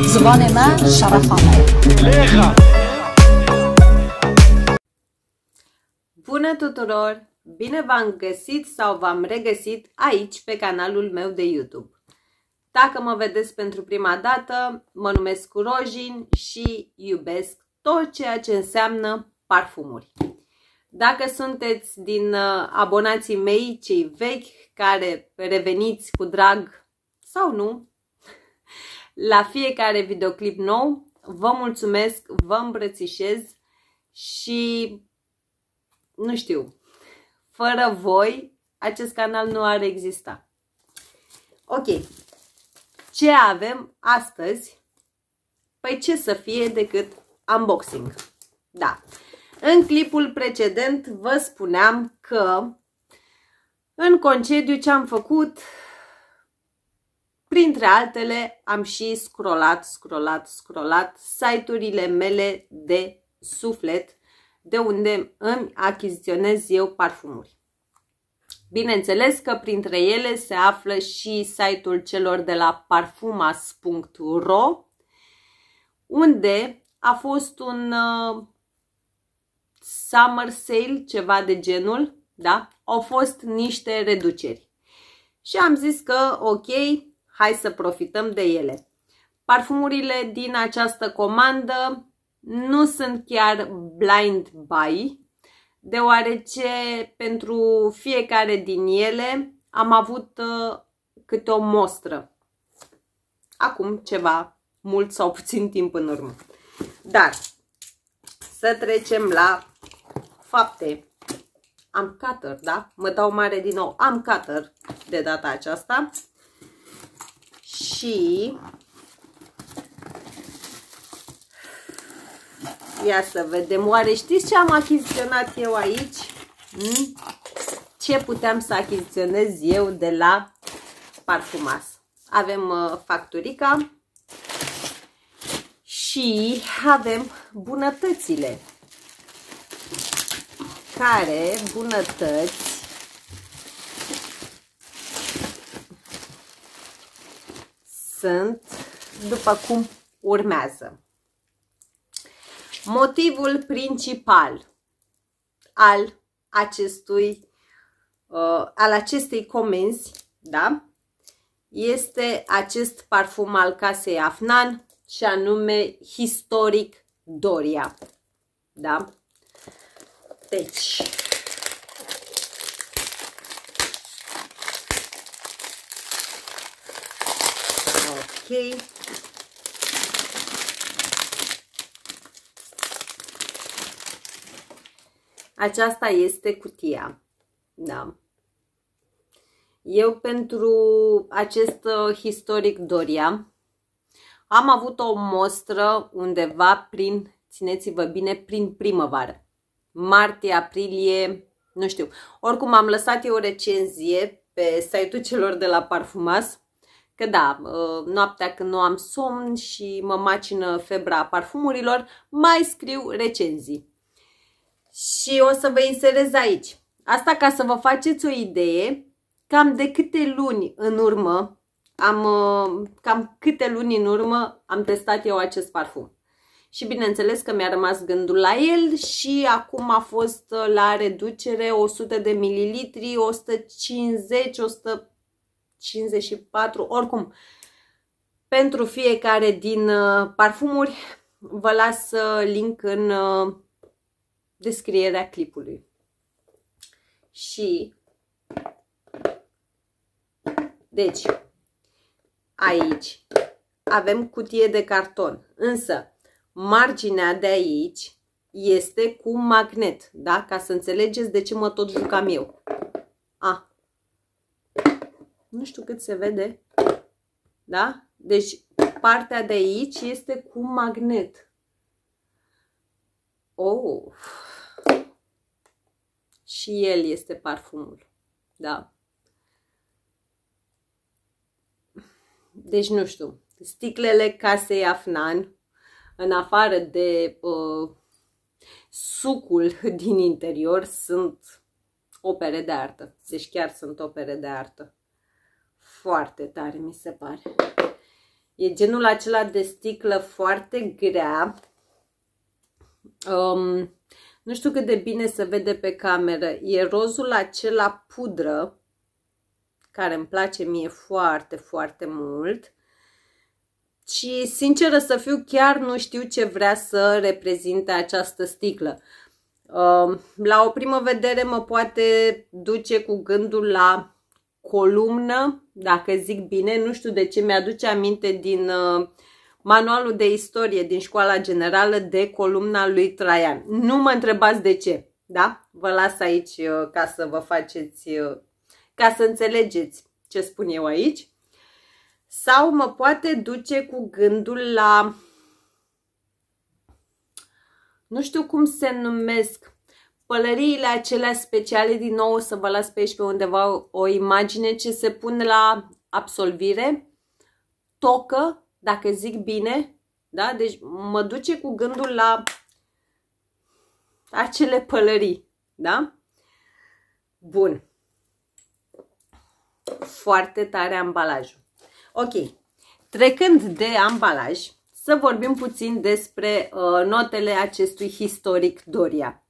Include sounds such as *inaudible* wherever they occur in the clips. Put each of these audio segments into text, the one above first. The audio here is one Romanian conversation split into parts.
زبان من Bună tuturor! Bine v-am găsit sau v-am regăsit aici pe canalul meu de YouTube. Dacă mă vedeți pentru prima dată, mă numesc Rojin și iubesc tot ceea ce înseamnă parfumuri. Dacă sunteți din uh, abonații mei, cei vechi, care reveniți cu drag sau nu, la fiecare videoclip nou. Vă mulțumesc, vă îmbrățișez și nu știu, fără voi acest canal nu ar exista. Ok, ce avem astăzi? Păi ce să fie decât unboxing. Da. În clipul precedent vă spuneam că în concediu ce am făcut, Printre altele, am și scrollat, scrollat, scrollat site-urile mele de suflet, de unde îmi achiziționez eu parfumuri. Bineînțeles că printre ele se află și site-ul celor de la parfumas.ro, unde a fost un uh, summer sale, ceva de genul, da? Au fost niște reduceri. Și am zis că, ok, Hai să profităm de ele. Parfumurile din această comandă nu sunt chiar blind buy, deoarece pentru fiecare din ele am avut ă, câte o mostră. Acum ceva, mult sau puțin timp în urmă. Dar să trecem la fapte. Am cutter, da? Mă dau mare din nou. Am cutter de data aceasta și Ia să vedem, oare știți ce am achiziționat eu aici? Hmm? Ce puteam să achiziționez eu de la Parfumas? Avem uh, facturica și avem bunătățile. Care bunătăți sunt după cum urmează. Motivul principal al acestui uh, al acestei comenzi, da? Este acest parfum al casei Afnan și anume Historic Doria. Da? Deci, Aceasta este cutia. Da. Eu pentru acest historic uh, Doria am avut o mostră undeva prin, țineți-vă bine, prin primăvară. Martie, aprilie, nu știu. Oricum am lăsat eu o recenzie pe site-ul celor de la Parfumas Că da, noaptea când nu am somn și mă macină febra parfumurilor, mai scriu recenzii. Și o să vă inserez aici. Asta ca să vă faceți o idee cam de câte luni în urmă am, uh, cam câte luni în urmă am testat eu acest parfum. Și bineînțeles că mi-a rămas gândul la el și acum a fost uh, la reducere 100 de mililitri, 150, 100, 54, oricum, pentru fiecare din uh, parfumuri vă las uh, link în uh, descrierea clipului. Și deci aici avem cutie de carton, însă marginea de aici este cu magnet, da? Ca să înțelegeți de ce mă tot jucam eu. Nu știu cât se vede. Da? Deci partea de aici este cu magnet. Oh! Și el este parfumul. Da. Deci nu știu. Sticlele casei Afnan, în afară de uh, sucul din interior, sunt opere de artă. Deci chiar sunt opere de artă foarte tare, mi se pare. E genul acela de sticlă foarte grea. Um, nu știu cât de bine se vede pe cameră. E rozul acela pudră, care îmi place mie foarte, foarte mult. Și, sinceră să fiu, chiar nu știu ce vrea să reprezinte această sticlă. Um, la o primă vedere mă poate duce cu gândul la columnă, dacă zic bine, nu știu de ce mi-aduce aminte din uh, manualul de istorie din școala generală de columna lui Traian. Nu mă întrebați de ce, da? Vă las aici uh, ca să vă faceți, uh, ca să înțelegeți ce spun eu aici. Sau mă poate duce cu gândul la, nu știu cum se numesc, Pălăriile acelea speciale, din nou o să vă las pe aici pe undeva o imagine ce se pun la absolvire, tocă, dacă zic bine, da? Deci mă duce cu gândul la acele pălării, da? Bun. Foarte tare ambalajul. Ok. Trecând de ambalaj, să vorbim puțin despre uh, notele acestui historic Doria.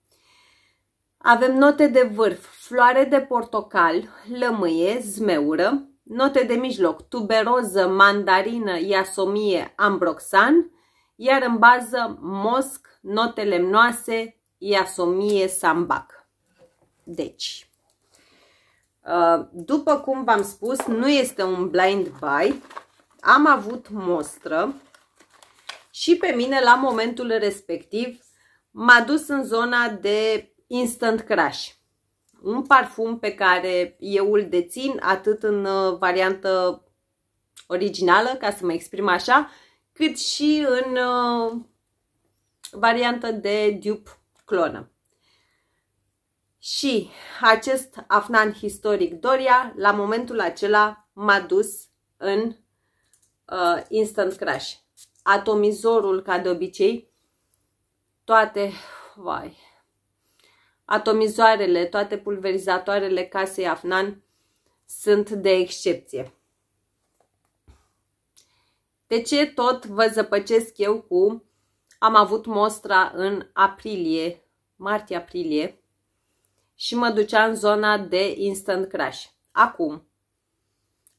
Avem note de vârf, floare de portocal, lămâie, zmeură, note de mijloc, tuberoză, mandarină, iasomie, ambroxan, iar în bază mosc, note lemnoase, iasomie, sambac. Deci, ă, după cum v-am spus, nu este un blind buy. Am avut mostră și pe mine, la momentul respectiv, m-a dus în zona de Instant Crush. Un parfum pe care eu îl dețin atât în uh, variantă originală, ca să mă exprim așa, cât și în uh, variantă de dupe clonă. Și acest afnan historic Doria, la momentul acela, m-a dus în uh, Instant Crash. Atomizorul, ca de obicei, toate, vai, Atomizoarele, toate pulverizatoarele casei Afnan sunt de excepție. De ce tot vă zăpăcesc eu cu am avut mostra în aprilie, martie-aprilie și mă ducea în zona de instant crash. Acum,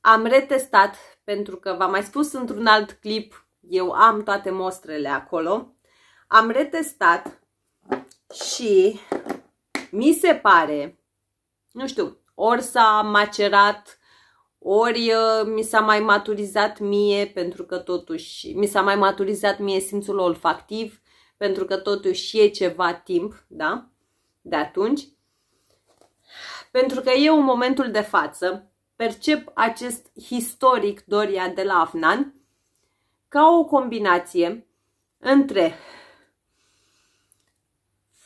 am retestat pentru că v-am mai spus într-un alt clip, eu am toate mostrele acolo. Am retestat și mi se pare, nu știu, ori s-a macerat, ori uh, mi s-a mai maturizat mie, pentru că totuși mi s-a mai maturizat mie simțul olfactiv, pentru că totuși e ceva timp, da? De atunci. Pentru că eu în momentul de față percep acest istoric Doria de la Afnan ca o combinație între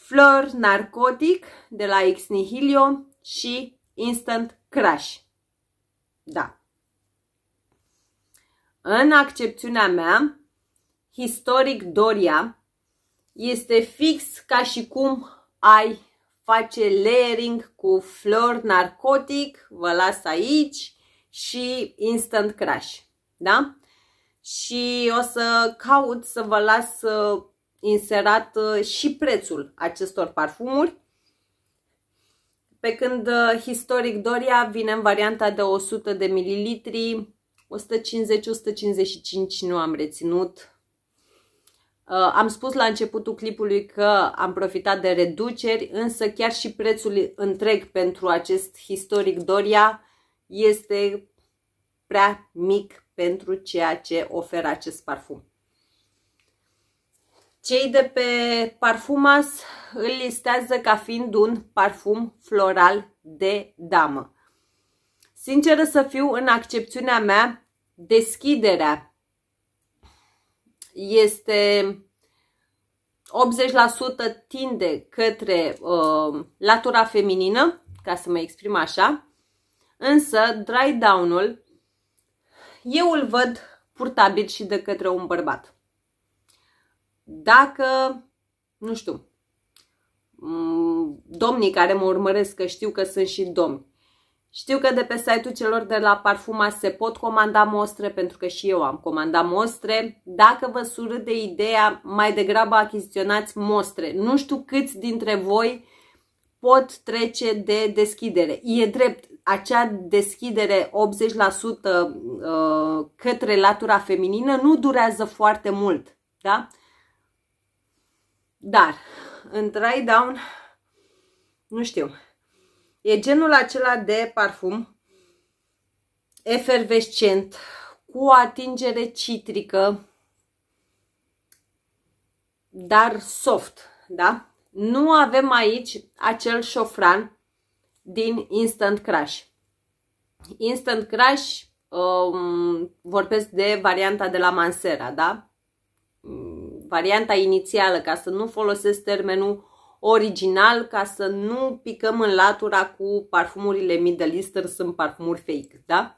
Flor Narcotic de la Ex Nihilio și Instant Crash. Da. În accepțiunea mea, Historic Doria este fix ca și cum ai face layering cu flor narcotic, vă las aici și instant crash, da? Și o să caut să vă las uh, inserat uh, și prețul acestor parfumuri. Pe când uh, Historic Doria vine în varianta de 100 de mililitri, 150-155 nu am reținut. Uh, am spus la începutul clipului că am profitat de reduceri, însă chiar și prețul întreg pentru acest Historic Doria este prea mic pentru ceea ce oferă acest parfum. Cei de pe Parfumas îl listează ca fiind un parfum floral de damă. Sinceră să fiu, în accepțiunea mea, deschiderea este 80% tinde către uh, latura feminină, ca să mă exprim așa, însă dry down-ul eu îl văd purtabil și de către un bărbat dacă, nu știu, mm, domnii care mă urmăresc, că știu că sunt și domni, știu că de pe site-ul celor de la Parfuma se pot comanda mostre, pentru că și eu am comandat mostre. Dacă vă surâ de ideea, mai degrabă achiziționați mostre. Nu știu câți dintre voi pot trece de deschidere. E drept, acea deschidere 80% uh, către latura feminină nu durează foarte mult. Da? Dar, în dry down, nu știu, e genul acela de parfum efervescent, cu o atingere citrică, dar soft, da? Nu avem aici acel șofran din Instant Crush. Instant Crush, um, vorbesc de varianta de la Mansera, da? varianta inițială, ca să nu folosesc termenul original, ca să nu picăm în latura cu parfumurile Middle Eastern, sunt parfumuri fake, da?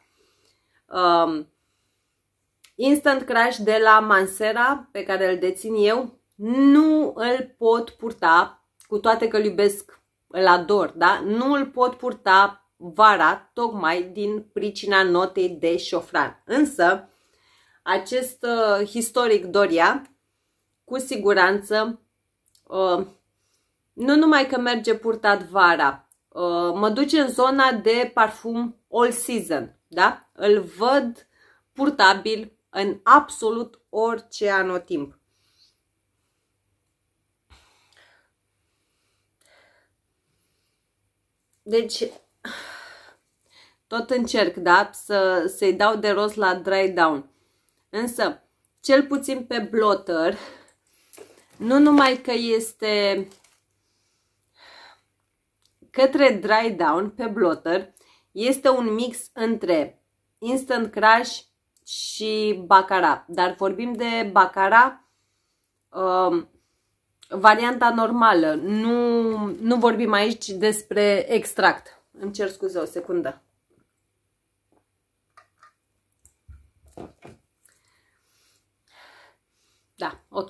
Um, Instant Crush de la Mansera, pe care îl dețin eu, nu îl pot purta, cu toate că îl iubesc, îl ador, da? Nu îl pot purta vara, tocmai din pricina notei de șofran. Însă, acest uh, historic Doria cu siguranță uh, nu numai că merge purtat vara, uh, mă duce în zona de parfum all season, da? Îl văd purtabil în absolut orice anotimp. Deci, tot încerc, da, să, să dau de rost la dry down. Însă, cel puțin pe blotter, nu numai că este către dry down pe blotter, este un mix între instant crush și bacara. Dar vorbim de bacara um, varianta normală. Nu, nu vorbim aici despre extract. Îmi cer scuze o secundă. Da, ok.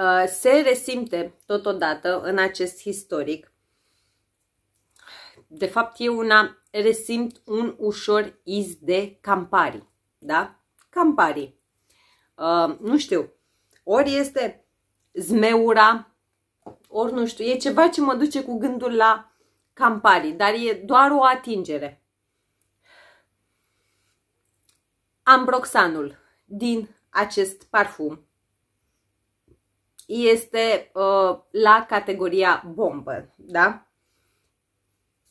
Uh, se resimte totodată în acest istoric. De fapt, eu una resimt un ușor iz de campari. Da? Campari. Uh, nu știu. Ori este zmeura, ori nu știu. E ceva ce mă duce cu gândul la campari, dar e doar o atingere. Ambroxanul din acest parfum este uh, la categoria bombă, da?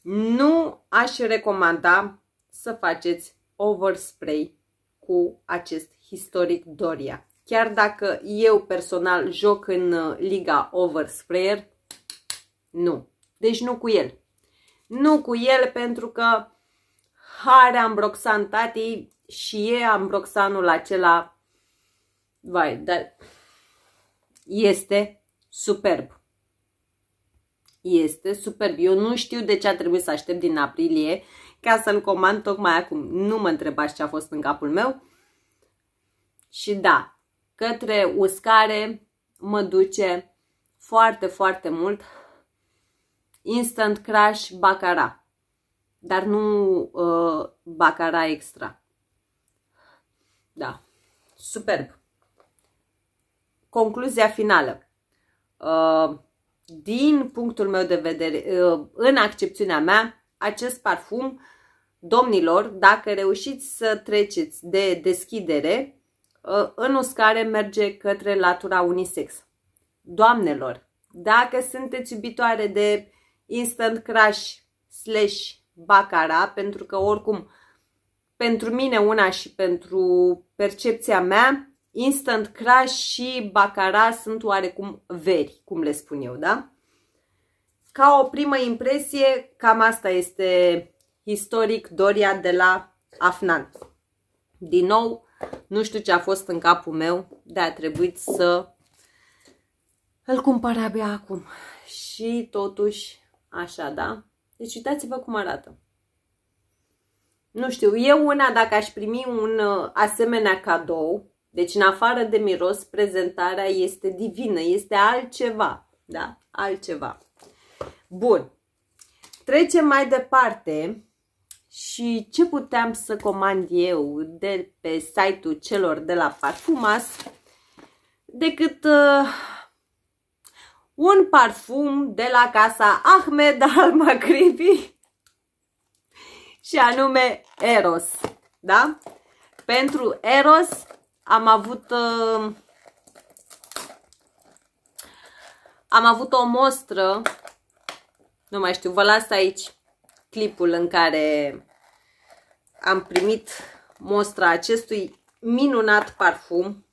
Nu aș recomanda să faceți overspray cu acest historic Doria. Chiar dacă eu personal joc în ă, liga oversprayer, nu. Deci nu cu el. Nu cu el pentru că are ambroxan tati și e ambroxanul acela... Vai, dar este superb. Este superb. Eu nu știu de ce a trebuit să aștept din aprilie ca să-l comand tocmai acum. Nu mă întrebați ce a fost în capul meu. Și da, către uscare mă duce foarte, foarte mult Instant Crash Bacara. Dar nu uh, Bacara Extra. Da, superb concluzia finală. Uh, din punctul meu de vedere, uh, în accepțiunea mea, acest parfum, domnilor, dacă reușiți să treceți de deschidere, uh, în uscare merge către latura unisex. Doamnelor, dacă sunteți iubitoare de instant crush slash bacara, pentru că oricum pentru mine una și pentru percepția mea, Instant Crush și Bacara sunt oarecum veri, cum le spun eu, da? Ca o primă impresie, cam asta este istoric Doria de la Afnan. Din nou, nu știu ce a fost în capul meu, de a trebuit să îl cumpăr abia acum. Și totuși, așa, da? Deci uitați-vă cum arată. Nu știu, eu una, dacă aș primi un uh, asemenea cadou, deci, în afară de miros, prezentarea este divină, este altceva, da? Altceva. Bun. Trecem mai departe și ce puteam să comand eu de pe site-ul celor de la Parfumas decât uh, un parfum de la casa Ahmed al Magribi și anume Eros, da? Pentru Eros am avut... Uh, am avut o mostră, nu mai știu, vă las aici clipul în care am primit mostra acestui minunat parfum.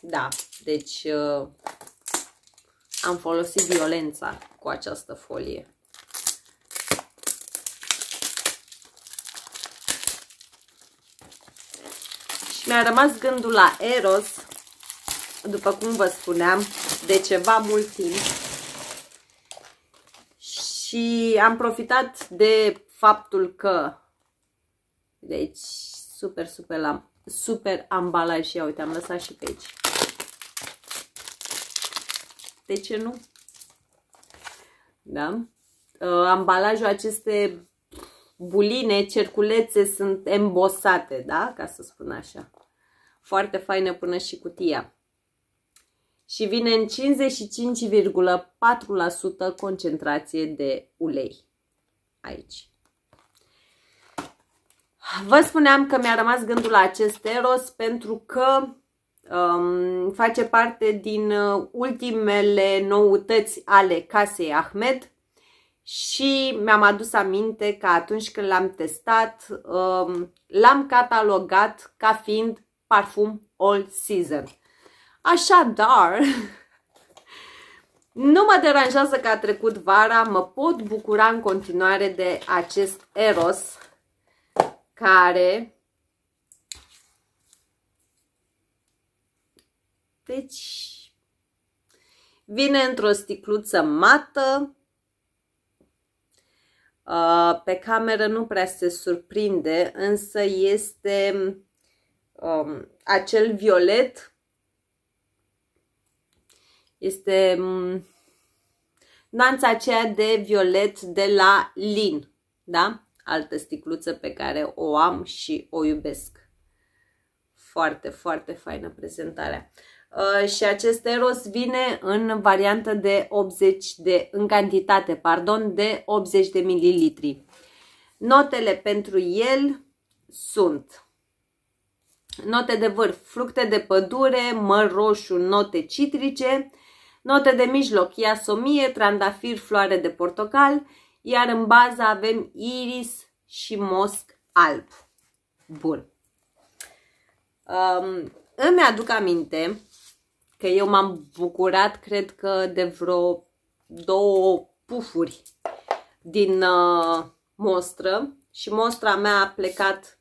Da, deci uh, am folosit violența cu această folie. Mi-a rămas gândul la Eros, după cum vă spuneam, de ceva mult timp. Și am profitat de faptul că, deci, super, super, la, super ambalaj și ia uite, am lăsat și pe aici. De ce nu? Da? Uh, ambalajul acestei buline, cerculețe sunt embosate, da? Ca să spun așa. Foarte faină până și cutia. Și vine în 55,4% concentrație de ulei. Aici. Vă spuneam că mi-a rămas gândul la acest Eros pentru că um, face parte din uh, ultimele noutăți ale casei Ahmed și mi-am adus aminte că atunci când l-am testat, um, l-am catalogat ca fiind parfum all season. Așadar, *laughs* nu mă deranjează că a trecut vara, mă pot bucura în continuare de acest Eros care... Deci, vine într-o sticluță mată, Uh, pe cameră nu prea se surprinde, însă este um, acel violet, este um, mm, nuanța aceea de violet de la Lin, da? Altă sticluță pe care o am și o iubesc. Foarte, foarte faină prezentarea. Uh, și acest eros vine în variantă de 80 de, în cantitate, pardon, de 80 de mililitri. Notele pentru el sunt note de vârf, fructe de pădure, măr roșu, note citrice, note de mijloc, iasomie, trandafir, floare de portocal, iar în bază avem iris și mosc alb. Bun. Um, îmi aduc aminte Că eu m-am bucurat, cred că, de vreo două pufuri din uh, mostră și mostra mea a plecat.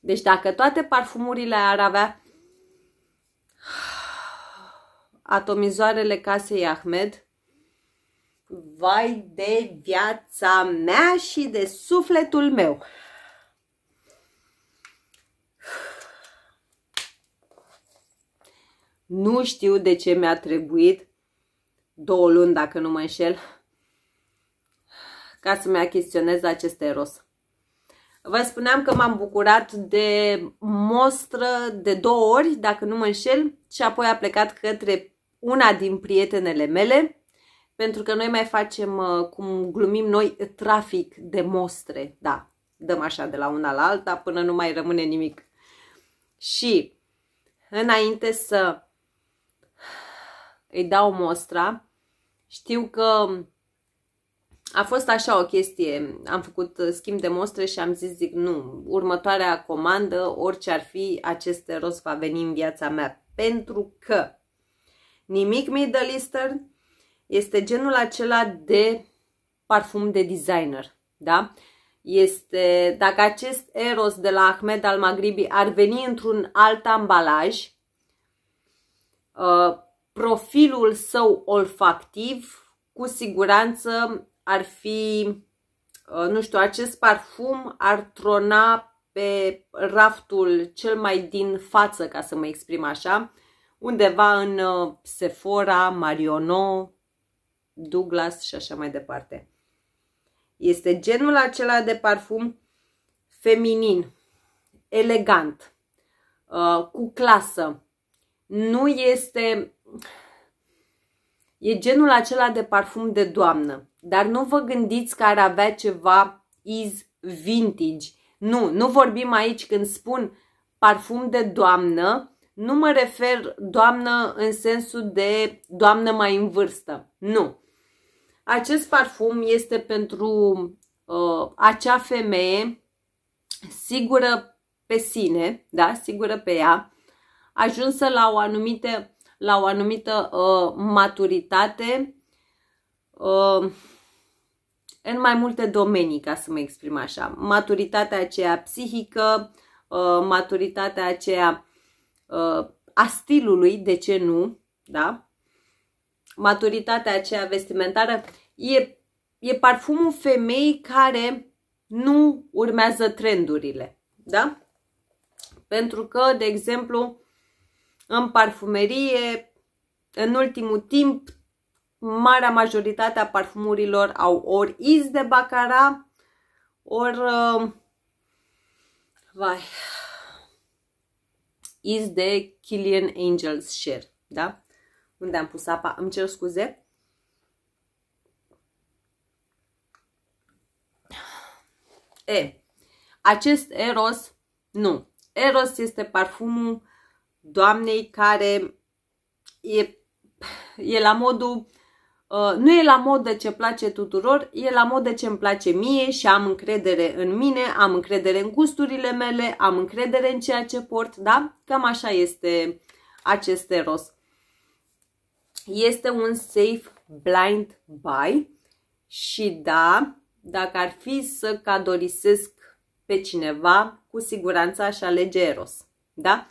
Deci dacă toate parfumurile ar avea atomizoarele casei Ahmed, vai de viața mea și de sufletul meu! Nu știu de ce mi-a trebuit două luni, dacă nu mă înșel, ca să-mi achiziționez acest eros. Vă spuneam că m-am bucurat de mostră de două ori, dacă nu mă înșel, și apoi a plecat către una din prietenele mele, pentru că noi mai facem, uh, cum glumim noi, trafic de mostre. Da, dăm așa de la una la alta până nu mai rămâne nimic. Și înainte să îi dau mostra. Știu că a fost așa o chestie, am făcut uh, schimb de mostre și am zis, zic, nu, următoarea comandă, orice ar fi, aceste rost va veni în viața mea. Pentru că nimic middle eastern este genul acela de parfum de designer, da? Este, dacă acest Eros de la Ahmed al Maghribi ar veni într-un alt ambalaj, uh, profilul său olfactiv, cu siguranță ar fi, ă, nu știu, acest parfum ar trona pe raftul cel mai din față, ca să mă exprim așa, undeva în ă, Sephora, Marionot, Douglas și așa mai departe. Este genul acela de parfum feminin, elegant, ă, cu clasă. Nu este E genul acela de parfum de doamnă, dar nu vă gândiți că ar avea ceva is vintage. Nu, nu vorbim aici când spun parfum de doamnă, nu mă refer doamnă în sensul de doamnă mai în vârstă. Nu. Acest parfum este pentru uh, acea femeie sigură pe sine, da, sigură pe ea, ajunsă la o anumită la o anumită uh, maturitate uh, în mai multe domenii, ca să mă exprim așa. Maturitatea aceea psihică, uh, maturitatea aceea uh, a stilului, de ce nu, da? Maturitatea aceea vestimentară e, e parfumul femeii care nu urmează trendurile, da? Pentru că, de exemplu, în parfumerie, în ultimul timp, marea majoritate a parfumurilor au ori iz de bacara, ori... Uh, vai... Iz de Killian Angels Share, da? Unde am pus apa? Îmi cer scuze. E, acest Eros, nu. Eros este parfumul doamnei care e, e la modul uh, nu e la mod de ce place tuturor, e la mod de ce îmi place mie și am încredere în mine, am încredere în gusturile mele, am încredere în ceea ce port, da? Cam așa este acest eros. Este un safe blind buy și da, dacă ar fi să cadorisesc pe cineva, cu siguranță aș alege eros, da?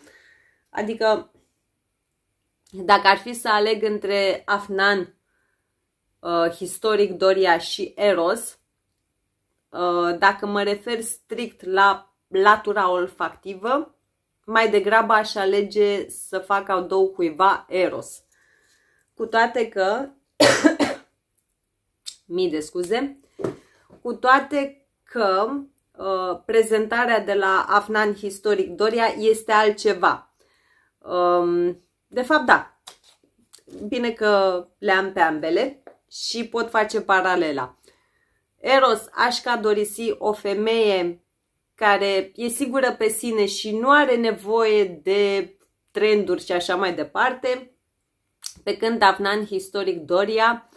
Adică, dacă ar fi să aleg între Afnan, uh, istoric Doria și Eros, uh, dacă mă refer strict la latura olfactivă, mai degrabă aș alege să fac două cuiva Eros. Cu toate că, *coughs* mii de scuze, cu toate că uh, prezentarea de la Afnan Historic Doria este altceva. Um, de fapt, da. Bine că le am pe ambele și pot face paralela. Eros, aș ca dorisi o femeie care e sigură pe sine și nu are nevoie de trenduri și așa mai departe, pe când Avnan istoric Doria,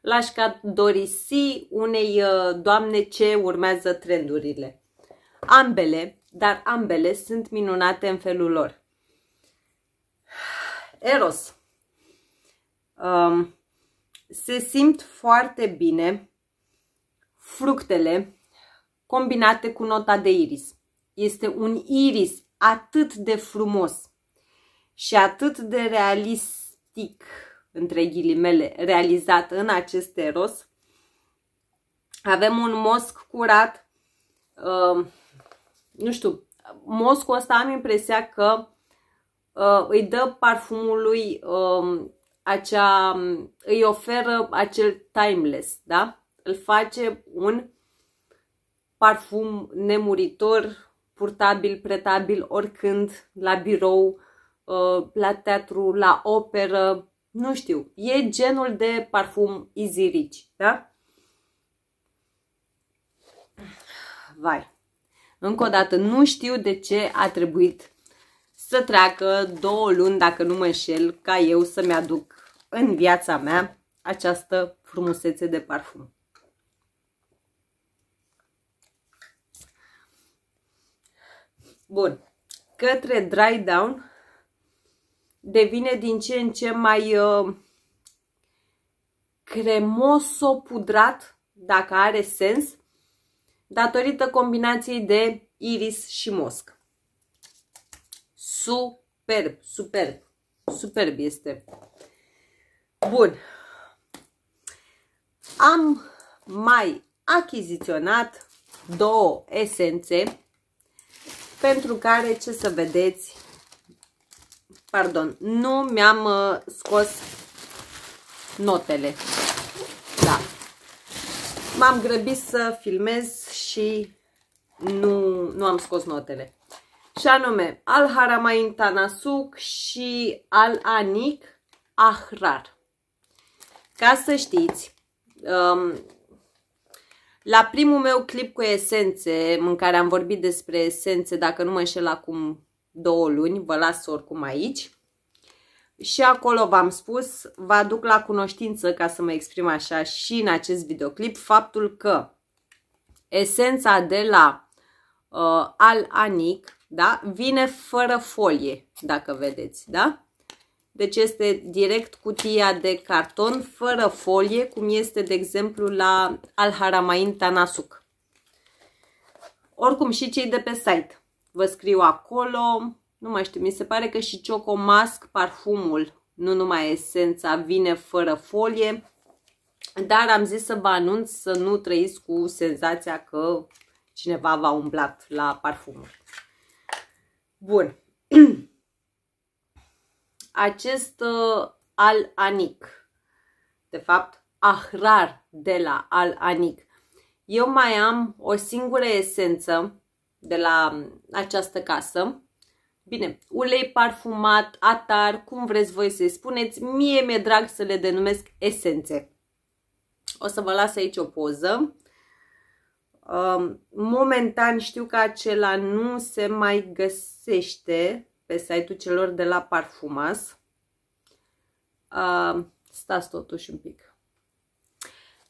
l-aș ca dorisi unei uh, doamne ce urmează trendurile. Ambele, dar ambele sunt minunate în felul lor. Eros. Um, se simt foarte bine fructele combinate cu nota de iris. Este un iris atât de frumos și atât de realistic, între ghilimele, realizat în acest eros. Avem un mosc curat, uh, nu știu, moscul ăsta am impresia că Uh, îi dă parfumului uh, acea, îi oferă acel timeless, da? Îl face un parfum nemuritor, purtabil, pretabil, oricând, la birou, uh, la teatru, la operă, nu știu. E genul de parfum easy rich, da? Vai. Încă o dată, nu știu de ce a trebuit să treacă două luni, dacă nu mă înșel, ca eu să-mi aduc în viața mea această frumusețe de parfum. Bun, către dry down devine din ce în ce mai cremos uh, cremoso-pudrat, dacă are sens, datorită combinației de iris și mosc. Superb, superb, superb este. Bun. Am mai achiziționat două esențe pentru care, ce să vedeți, pardon, nu mi-am uh, scos notele. Da. M-am grăbit să filmez și nu, nu am scos notele și anume al Haramain Tanasuk și al Anik Ahrar. Ca să știți, um, la primul meu clip cu esențe, în care am vorbit despre esențe, dacă nu mă înșel acum două luni, vă las oricum aici. Și acolo v-am spus, vă aduc la cunoștință, ca să mă exprim așa și în acest videoclip, faptul că esența de la uh, Al Anic da? Vine fără folie, dacă vedeți, da? Deci este direct cutia de carton, fără folie, cum este, de exemplu, la Al Haramain Tanasuk. Oricum și cei de pe site. Vă scriu acolo, nu mai știu, mi se pare că și Choco Mask, parfumul, nu numai esența, vine fără folie. Dar am zis să vă anunț să nu trăiți cu senzația că cineva v-a umblat la parfumul. Bun. *clears throat* Acest uh, al-anic, de fapt, ahrar de la al-anic. Eu mai am o singură esență de la um, această casă. Bine, ulei parfumat, atar, cum vreți voi să-i spuneți, mie mi-e drag să le denumesc esențe. O să vă las aici o poză Um, momentan știu că acela nu se mai găsește pe site-ul celor de la Parfumas. Um, stați totuși un pic.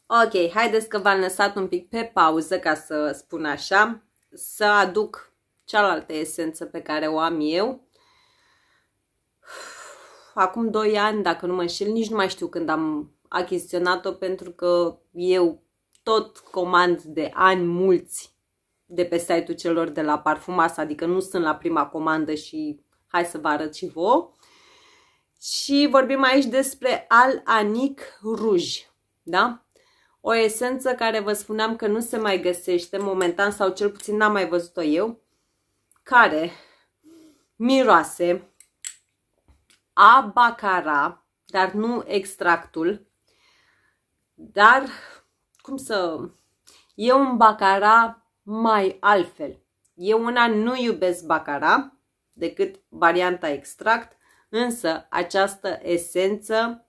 Ok, haideți că v-am lăsat un pic pe pauză, ca să spun așa, să aduc cealaltă esență pe care o am eu. Acum 2 ani, dacă nu mă înșel, nici nu mai știu când am achiziționat-o, pentru că eu tot comand de ani mulți de pe site-ul celor de la Parfumas, adică nu sunt la prima comandă și hai să vă arăt și vouă. Și vorbim aici despre Al Anic Rouge, da? O esență care vă spuneam că nu se mai găsește momentan sau cel puțin n-am mai văzut-o eu, care miroase a bacara, dar nu extractul, dar cum să... E un bacara mai altfel. Eu una nu iubesc bacara decât varianta extract, însă această esență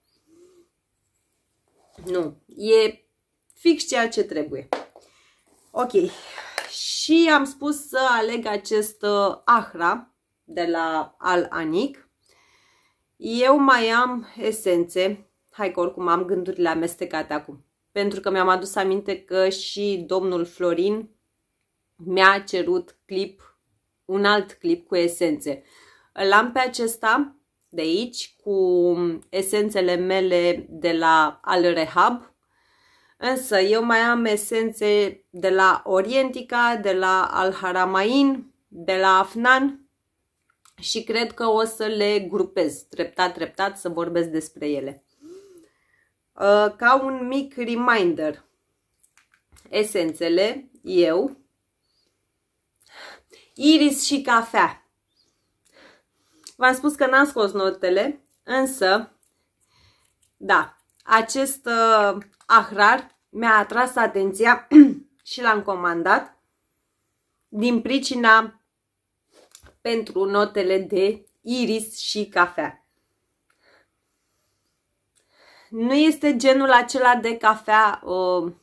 nu, e fix ceea ce trebuie. Ok, și am spus să aleg acest uh, ahra de la Al Anic. Eu mai am esențe, hai că oricum am gândurile amestecate acum pentru că mi-am adus aminte că și domnul Florin mi-a cerut clip, un alt clip cu esențe. L-am pe acesta de aici cu esențele mele de la Al Rehab, însă eu mai am esențe de la Orientica, de la Al Haramain, de la Afnan și cred că o să le grupez treptat, treptat să vorbesc despre ele. Uh, ca un mic reminder. Esențele, eu, iris și cafea. V-am spus că n-am scos notele, însă, da, acest uh, ahrar mi-a atras atenția *clears throat* și l-am comandat din pricina pentru notele de iris și cafea nu este genul acela de cafea uh,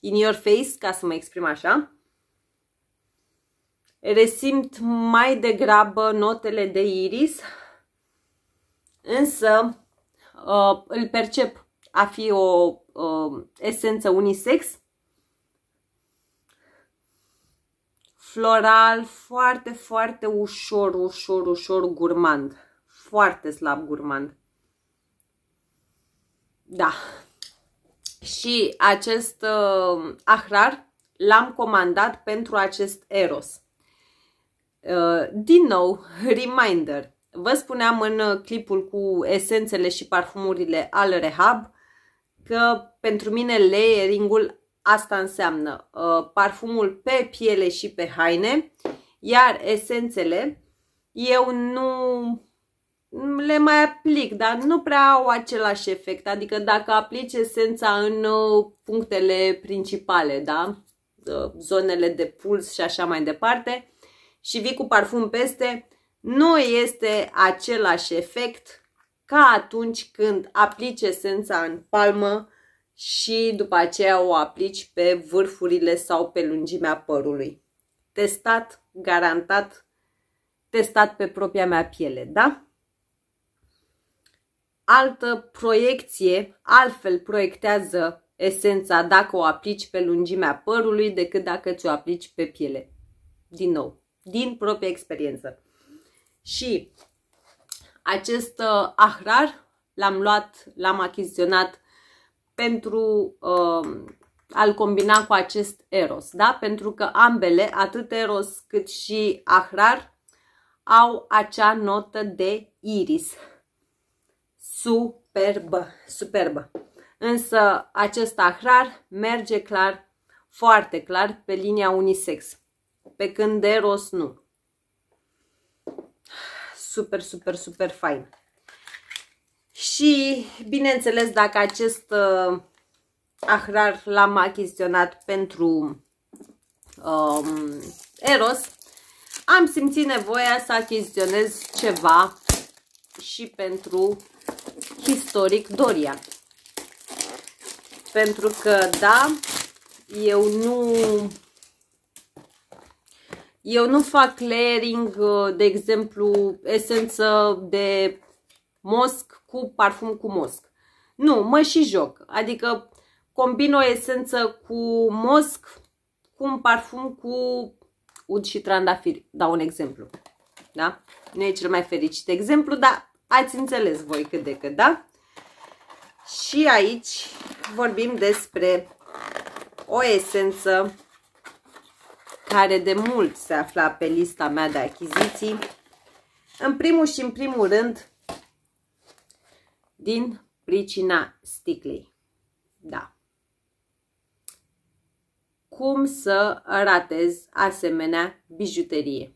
in your face, ca să mă exprim așa. Resimt mai degrabă notele de iris, însă uh, îl percep a fi o uh, esență unisex. Floral, foarte, foarte ușor, ușor, ușor gurmand. Foarte slab gurmand. Da. Și acest uh, ahrar l-am comandat pentru acest Eros. Uh, din nou, reminder. Vă spuneam în uh, clipul cu esențele și parfumurile al Rehab că pentru mine layering-ul asta înseamnă uh, parfumul pe piele și pe haine, iar esențele eu nu le mai aplic, dar nu prea au același efect. Adică dacă aplici esența în punctele principale, da? Ă, zonele de puls și așa mai departe, și vii cu parfum peste, nu este același efect ca atunci când aplici esența în palmă și după aceea o aplici pe vârfurile sau pe lungimea părului. Testat, garantat, testat pe propria mea piele, da? altă proiecție, altfel proiectează esența dacă o aplici pe lungimea părului decât dacă ți-o aplici pe piele. Din nou, din propria experiență. Și acest uh, ahrar l-am luat, l-am achiziționat pentru uh, al combina cu acest eros, da? Pentru că ambele, atât eros cât și ahrar, au acea notă de iris superbă, superbă. Însă acest ahrar merge clar, foarte clar, pe linia unisex, pe când Eros nu. Super, super, super fain. Și, bineînțeles, dacă acest uh, ahrar l-am achiziționat pentru um, Eros, am simțit nevoia să achiziționez ceva și pentru istoric Doria. Pentru că, da, eu nu... Eu nu fac layering, de exemplu, esență de mosc cu parfum cu mosc. Nu, mă și joc. Adică combin o esență cu mosc, cu un parfum cu ud și trandafiri. Dau un exemplu. Da? Nu e cel mai fericit exemplu, dar Ați înțeles voi cât de cât, da? Și aici vorbim despre o esență care de mult se afla pe lista mea de achiziții. În primul și în primul rând, din pricina sticlei. Da. Cum să ratez asemenea bijuterie?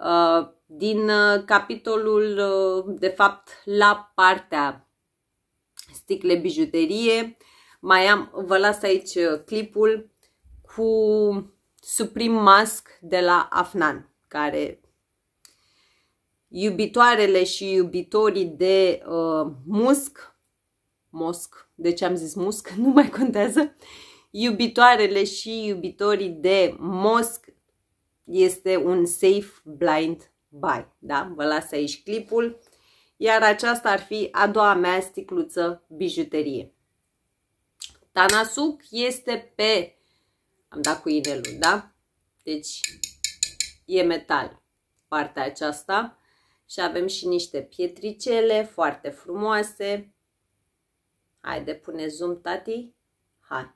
Uh, din uh, capitolul, uh, de fapt, la partea sticle bijuterie. Mai am, vă las aici uh, clipul cu Supreme Mask de la Afnan, care iubitoarele și iubitorii de uh, musc, mosc, de ce am zis musc, *laughs* nu mai contează, iubitoarele și iubitorii de mosc este un safe blind bai. Da? Vă las aici clipul. Iar aceasta ar fi a doua mea sticluță bijuterie. Tanasuc este pe... Am dat cu inelul, da? Deci e metal partea aceasta. Și avem și niște pietricele foarte frumoase. Haide, pune zoom, tati. Hai.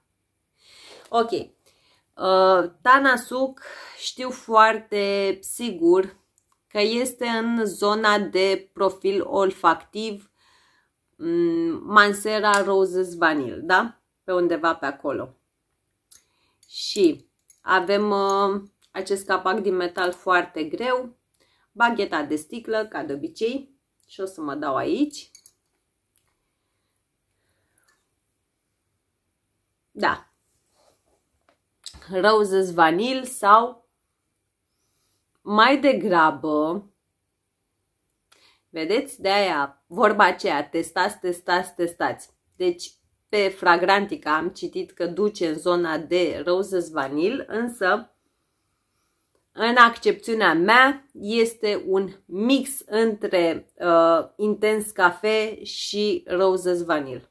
Ok. Uh, Tanasuc știu foarte sigur că este în zona de profil olfactiv mm, Mansera Roses Vanille, da? Pe undeva pe acolo. Și avem uh, acest capac din metal foarte greu, bagheta de sticlă, ca de obicei, și o să mă dau aici. Da. Roses Vanille sau mai degrabă, vedeți, de aia vorba aceea, testați, testați, testați. Deci, pe Fragrantica am citit că duce în zona de Roses Vanil, însă în accepțiunea mea este un mix între uh, intens cafe și Roses Vanil.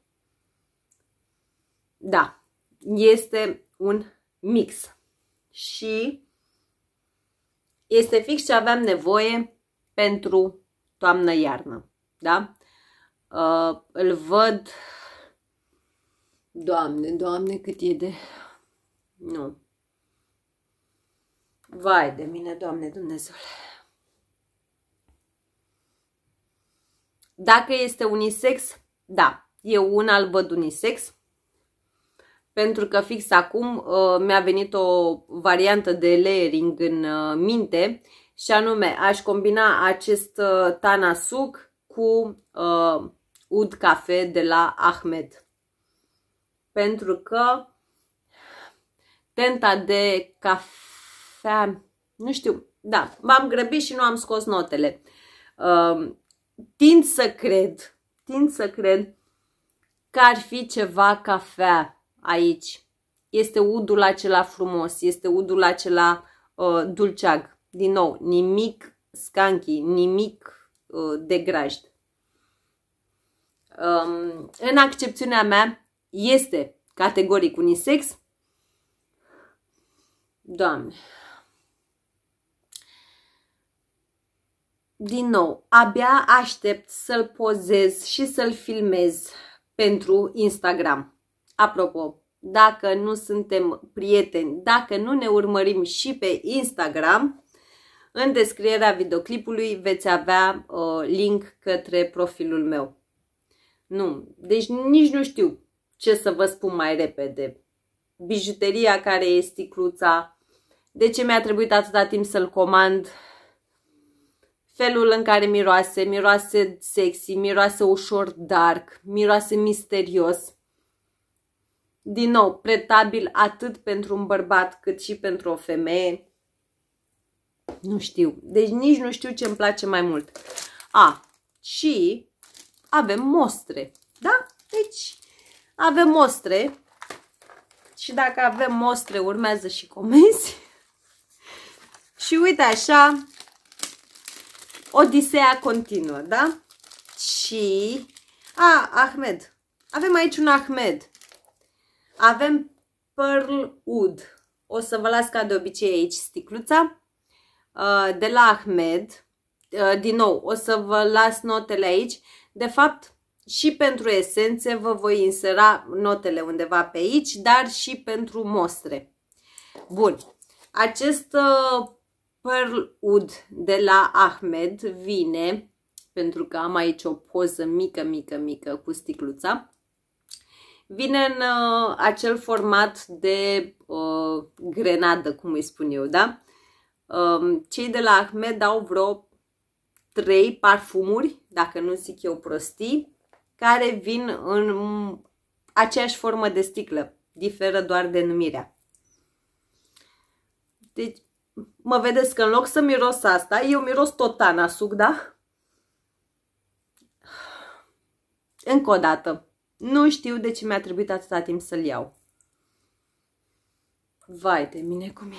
Da, este un mix. Și este fix ce aveam nevoie pentru toamnă-iarnă. Da? Uh, îl văd... Doamne, doamne, cât e de... Nu. Vai de mine, Doamne Dumnezeule! Dacă este unisex, da, e un albăt unisex pentru că fix acum uh, mi-a venit o variantă de layering în uh, minte și anume aș combina acest uh, Tana Suc cu uh, Ud Cafe de la Ahmed. Pentru că tenta de cafea, nu știu, da, m-am grăbit și nu am scos notele. Uh, tind să cred, tind să cred că ar fi ceva cafea aici. Este udul acela frumos, este udul acela uh, dulceag. Din nou, nimic scanchi, nimic uh, de grajd. Um, în accepțiunea mea este categoric unisex. Doamne, din nou, abia aștept să-l pozez și să-l filmez pentru Instagram. Apropo, dacă nu suntem prieteni, dacă nu ne urmărim și pe Instagram, în descrierea videoclipului veți avea uh, link către profilul meu. Nu, deci nici nu știu ce să vă spun mai repede. Bijuteria care e sticluța, de ce mi-a trebuit atâta timp să-l comand, felul în care miroase, miroase sexy, miroase ușor dark, miroase misterios – din nou, pretabil atât pentru un bărbat cât și pentru o femeie. Nu știu. Deci nici nu știu ce îmi place mai mult. A, și avem mostre. Da? Deci avem mostre și dacă avem mostre urmează și comenzi. *laughs* și uite așa, Odiseea continuă, da? Și... A, Ahmed. Avem aici un Ahmed. Avem Pearl Wood. O să vă las ca de obicei aici sticluța. Uh, de la Ahmed. Uh, din nou, o să vă las notele aici. De fapt, și pentru esențe vă voi insera notele undeva pe aici, dar și pentru mostre. Bun, acest uh, Pearl Wood de la Ahmed vine, pentru că am aici o poză mică, mică, mică cu sticluța, vine în uh, acel format de uh, grenadă, cum îi spun eu, da? Uh, cei de la Ahmed dau vreo 3 parfumuri, dacă nu zic eu prostii, care vin în aceeași formă de sticlă, diferă doar denumirea. Deci, mă vedeți că în loc să miros asta, eu miros tot tana suc, da? Încă o dată, nu știu de ce mi-a trebuit atâta timp să-l iau. Vai de mine cum e.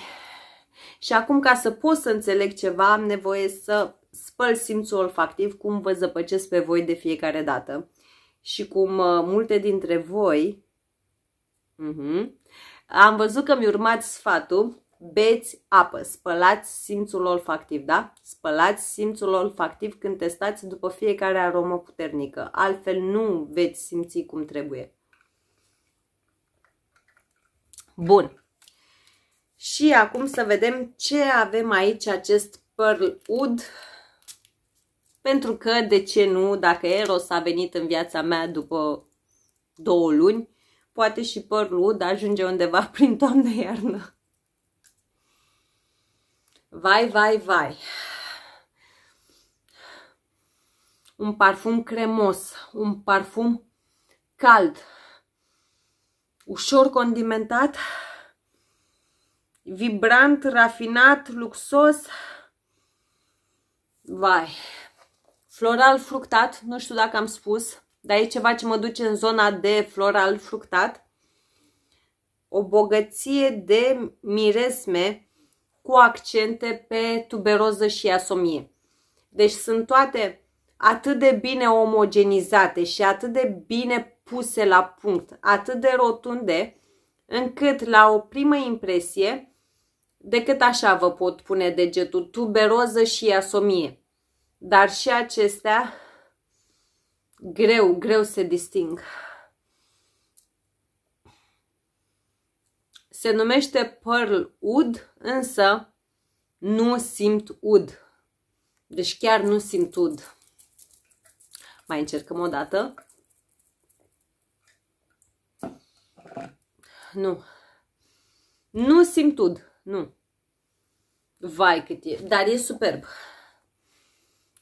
Și acum ca să pot să înțeleg ceva, am nevoie să spăl simțul olfactiv, cum vă zăpăcesc pe voi de fiecare dată. Și cum uh, multe dintre voi... Uh mhm. -huh, am văzut că mi urmați sfatul beți apă, spălați simțul olfactiv, da? Spălați simțul olfactiv când testați după fiecare aromă puternică, altfel nu veți simți cum trebuie. Bun. Și acum să vedem ce avem aici, acest Pearl wood. Pentru că, de ce nu, dacă Eros a venit în viața mea după două luni, poate și Pearl Ud ajunge undeva *laughs* prin toamnă-iarnă. Vai, vai, vai. Un parfum cremos, un parfum cald, ușor condimentat, vibrant, rafinat, luxos. Vai. Floral fructat, nu știu dacă am spus, dar e ceva ce mă duce în zona de floral fructat. O bogăție de miresme cu accente pe tuberoză și asomie. Deci sunt toate atât de bine omogenizate și atât de bine puse la punct, atât de rotunde, încât la o primă impresie, decât așa vă pot pune degetul, tuberoză și asomie. Dar și acestea greu, greu se disting. Se numește Pearl Ud, însă nu simt ud. Deci chiar nu simt ud. Mai încercăm o dată. Nu. Nu simt ud. Nu. Vai cât e. Dar e superb.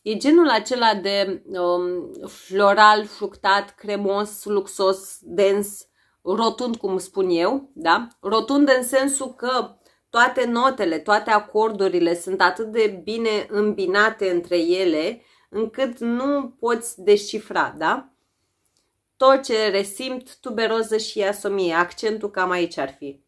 E genul acela de um, floral, fructat, cremos, luxos, dens rotund, cum spun eu, da? Rotund în sensul că toate notele, toate acordurile sunt atât de bine îmbinate între ele, încât nu poți deșifra, da? Tot ce resimt, tuberoză și asomie, accentul cam aici ar fi.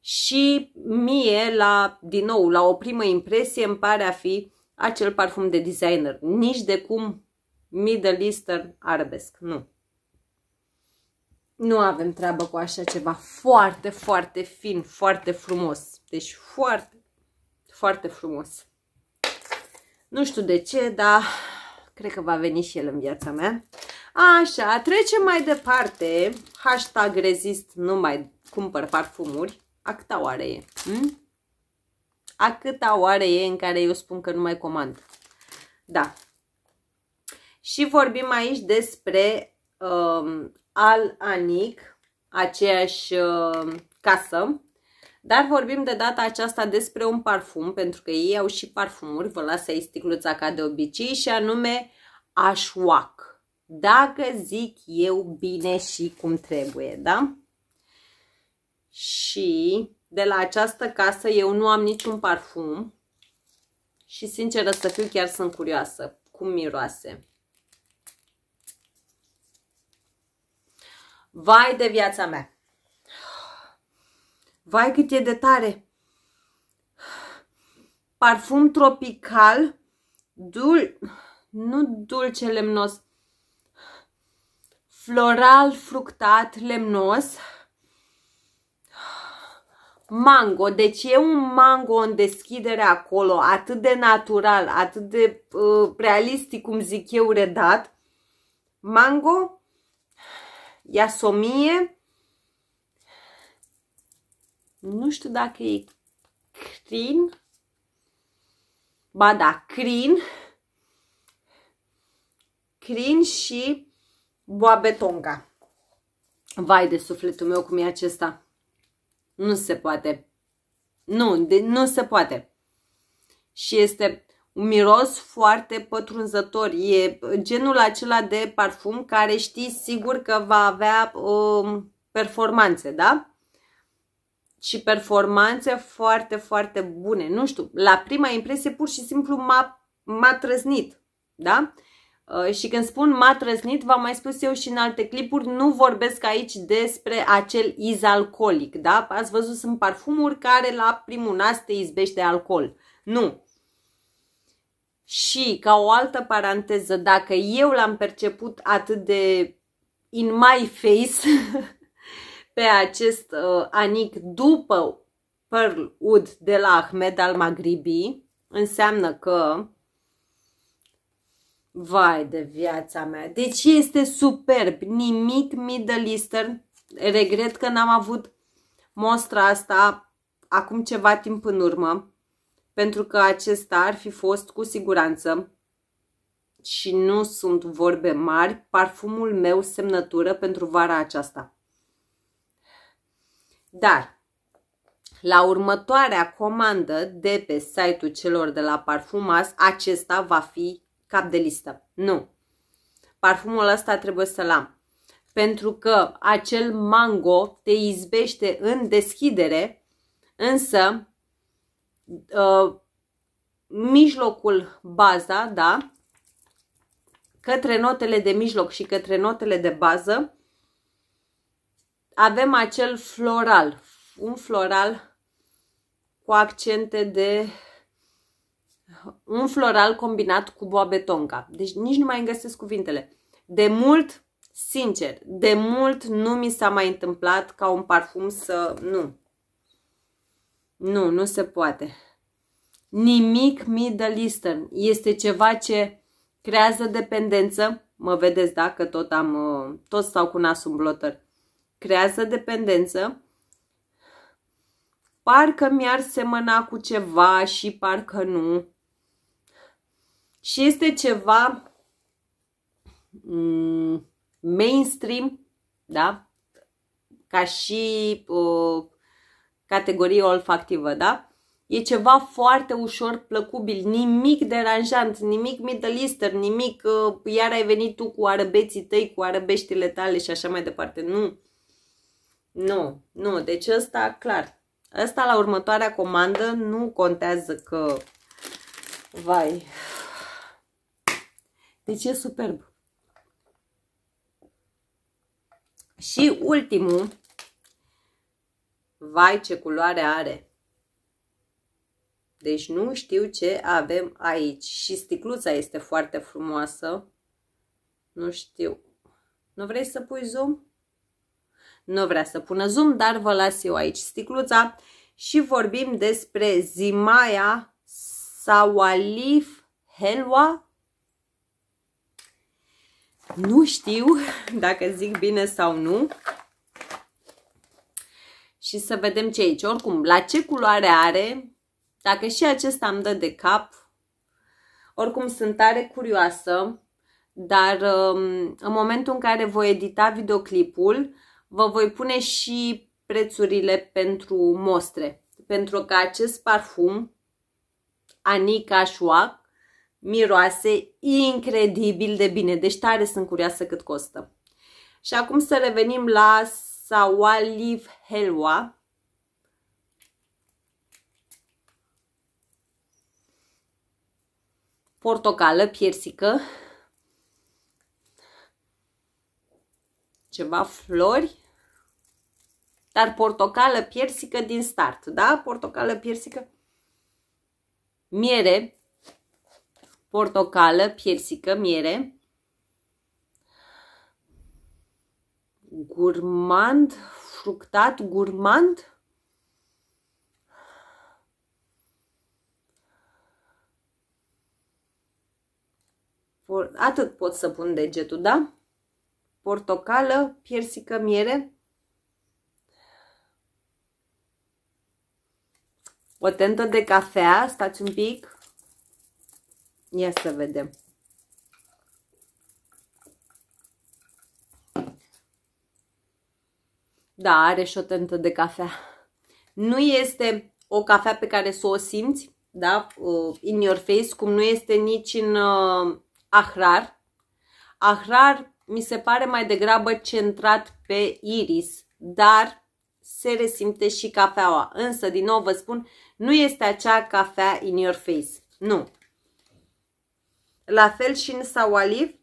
Și mie, la, din nou, la o primă impresie îmi pare a fi acel parfum de designer. Nici de cum Middle Eastern arabesc, nu nu avem treabă cu așa ceva. Foarte, foarte fin, foarte frumos. Deci foarte, foarte frumos. Nu știu de ce, dar cred că va veni și el în viața mea. Așa, trecem mai departe. Hashtag rezist, nu mai cumpăr parfumuri. A câta oare e? Hm? A câta oare e în care eu spun că nu mai comand? Da. Și vorbim aici despre um, al Anic, aceeași uh, casă, dar vorbim de data aceasta despre un parfum, pentru că ei au și parfumuri, vă las aici sticluța ca de obicei, și anume Ashwak. Dacă zic eu bine și cum trebuie, da? Și de la această casă eu nu am niciun parfum și sinceră să fiu chiar sunt curioasă cum miroase. Vai de viața mea! Vai cât e de tare! Parfum tropical, dul... nu dulce lemnos, floral fructat lemnos, mango. Deci e un mango în deschidere acolo, atât de natural, atât de uh, realistic, cum zic eu, redat. Mango, ea somie. Nu știu dacă e crin. Ba da, crin. Crin și boabetonga. Vai de sufletul meu cum e acesta. Nu se poate. Nu, de, nu se poate. Și este un miros foarte pătrunzător. E genul acela de parfum care știi sigur că va avea um, performanțe, da? Și performanțe foarte, foarte bune. Nu știu, la prima impresie pur și simplu m-a, m-a trăznit, da? Uh, și când spun m-a trăznit, v-am mai spus eu și în alte clipuri, nu vorbesc aici despre acel alcoolic, da? Ați văzut, sunt parfumuri care la primul nas te izbește alcool. Nu, și, ca o altă paranteză, dacă eu l-am perceput atât de in my face *laughs* pe acest uh, anic după Pearl Wood de la Ahmed al Maghribi, înseamnă că Vai de viața mea, deci este superb, nimic Middle Eastern, regret că n-am avut mostra asta acum ceva timp în urmă, pentru că acesta ar fi fost cu siguranță și nu sunt vorbe mari, parfumul meu semnătură pentru vara aceasta. Dar, la următoarea comandă de pe site-ul celor de la Parfumas, acesta va fi cap de listă. Nu. Parfumul ăsta trebuie să-l am. Pentru că acel mango te izbește în deschidere, însă Uh, mijlocul, baza, da, către notele de mijloc și către notele de bază, avem acel floral, un floral cu accente de un floral combinat cu boabe tonga. Deci nici nu mai îmi găsesc cuvintele. De mult, sincer, de mult nu mi s-a mai întâmplat ca un parfum să... Nu. Nu, nu se poate. Nimic Middle Eastern. Este ceva ce creează dependență. Mă vedeți dacă tot am, uh, tot stau cu nasul în blotăr. Creează dependență. Parcă mi-ar semăna cu ceva și parcă nu. Și este ceva mm, mainstream, da? Ca și uh, categorie olfactivă, da? E ceva foarte ușor plăcubil, nimic deranjant, nimic middle Easter, nimic uh, iar ai venit tu cu arăbeții tăi, cu arăbeștile tale și așa mai departe. Nu. Nu, nu. Deci ăsta, clar. Ăsta la următoarea comandă nu contează că... Vai. Deci e superb. Și ultimul Vai, ce culoare are! Deci nu știu ce avem aici. Și sticluța este foarte frumoasă. Nu știu. Nu vrei să pui zoom? Nu vrea să pună zoom, dar vă las eu aici sticluța și vorbim despre Zimaya Sawalif Helwa. Nu știu dacă zic bine sau nu și să vedem ce e aici. Oricum, la ce culoare are, dacă și acesta îmi dă de cap, oricum sunt tare curioasă, dar um, în momentul în care voi edita videoclipul, vă voi pune și prețurile pentru mostre. Pentru că acest parfum, Anica Schwag, miroase incredibil de bine. Deci tare sunt curioasă cât costă. Și acum să revenim la Sawalif Helwa. Portocală, piersică. Ceva flori. Dar portocală, piersică din start, da? Portocală, piersică. Miere. Portocală, piersică, miere. Gurmand, fructat, gurmand? Atât pot să pun degetul, da? Portocală, piersică, miere. O tentă de cafea, stați un pic. Ia să vedem. Da, are și o tentă de cafea. Nu este o cafea pe care să o simți, da, uh, in your face, cum nu este nici în uh, ahrar. Ahrar mi se pare mai degrabă centrat pe iris, dar se resimte și cafeaua. Însă, din nou vă spun, nu este acea cafea in your face. Nu. La fel și în sawaliv.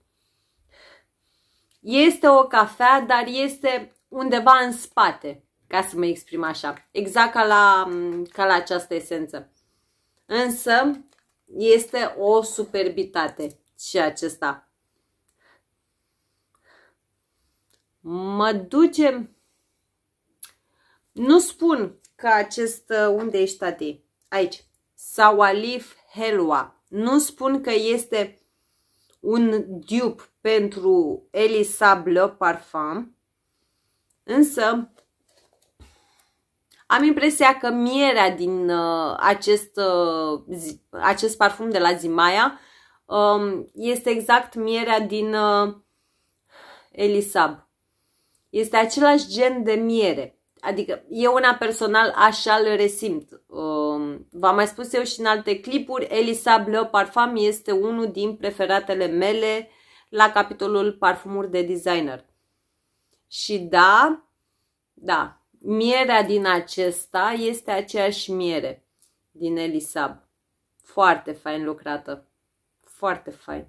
Este o cafea, dar este undeva în spate, ca să mă exprim așa, exact ca la, ca la această esență. Însă este o superbitate și acesta. Mă duce, nu spun că acest, uh, unde ești tati? Aici. Sawalif Helua. Nu spun că este un dupe pentru Elisable Parfum, Însă, am impresia că mierea din uh, acest, uh, zi, acest parfum de la Zimaia uh, um, este exact mierea din uh, Elisab. Este același gen de miere. Adică eu una personal așa le resimt. Uh, v-am mai spus eu și în alte clipuri, Elisab Le Parfum este unul din preferatele mele la capitolul parfumuri de designer. Și da, da, mierea din acesta este aceeași miere din Elisab. Foarte fain lucrată. Foarte fain.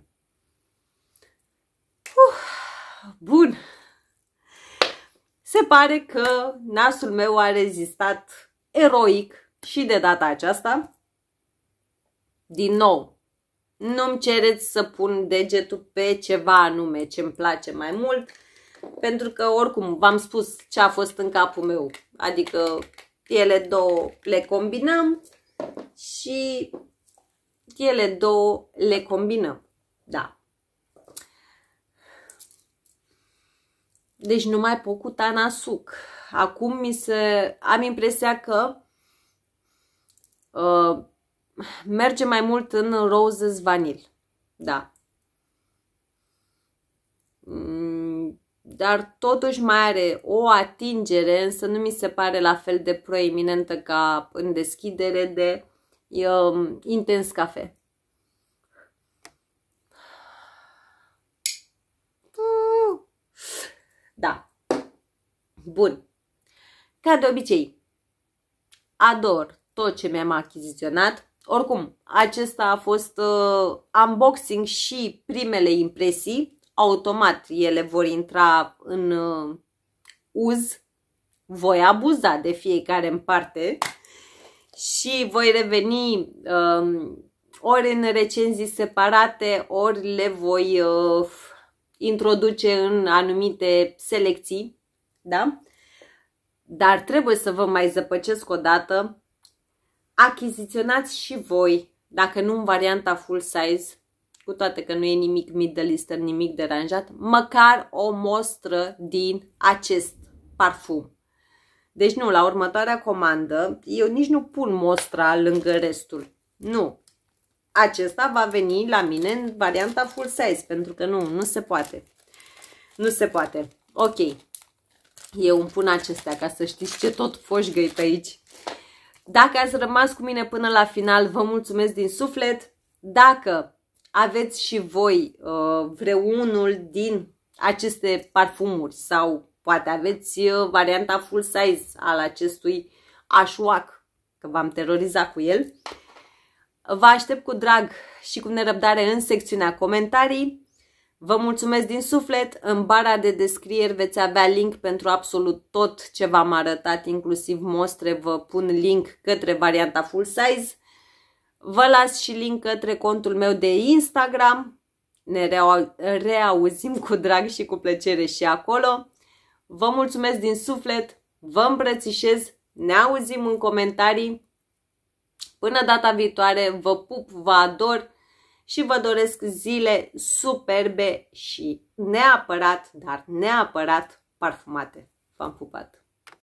Uf, bun. Se pare că nasul meu a rezistat eroic și de data aceasta. Din nou, nu-mi cereți să pun degetul pe ceva anume ce mi place mai mult, pentru că oricum v-am spus ce a fost în capul meu, adică ele două le combinăm și ele două le combinăm, da. Deci nu mai pot cu tana suc. Acum mi se, am impresia că uh, merge mai mult în roses vanil. Da. Mm dar totuși mai are o atingere, însă nu mi se pare la fel de proeminentă ca în deschidere de um, intens cafe. Da. Bun. Ca de obicei, ador tot ce mi-am achiziționat. Oricum, acesta a fost uh, unboxing și primele impresii automat ele vor intra în uh, uz, voi abuza de fiecare în parte și voi reveni uh, ori în recenzii separate, ori le voi uh, introduce în anumite selecții, da? Dar trebuie să vă mai zăpăcesc o dată, achiziționați și voi, dacă nu în varianta full size, cu toate că nu e nimic middle eastern, nimic deranjat, măcar o mostră din acest parfum. Deci nu, la următoarea comandă, eu nici nu pun mostra lângă restul. Nu. Acesta va veni la mine în varianta full size, pentru că nu, nu se poate. Nu se poate. Ok. Eu îmi pun acestea ca să știți ce tot foșgăi pe aici. Dacă ați rămas cu mine până la final, vă mulțumesc din suflet. Dacă aveți și voi uh, vreunul din aceste parfumuri sau poate aveți uh, varianta full size al acestui așuac, că v-am terorizat cu el. Vă aștept cu drag și cu nerăbdare în secțiunea comentarii. Vă mulțumesc din suflet, în bara de descrieri veți avea link pentru absolut tot ce v-am arătat, inclusiv mostre, vă pun link către varianta full size. Vă las și link către contul meu de Instagram. Ne reauzim cu drag și cu plăcere și acolo. Vă mulțumesc din suflet, vă îmbrățișez, ne auzim în comentarii. Până data viitoare, vă pup, vă ador și vă doresc zile superbe și neapărat, dar neapărat parfumate. V-am pupat!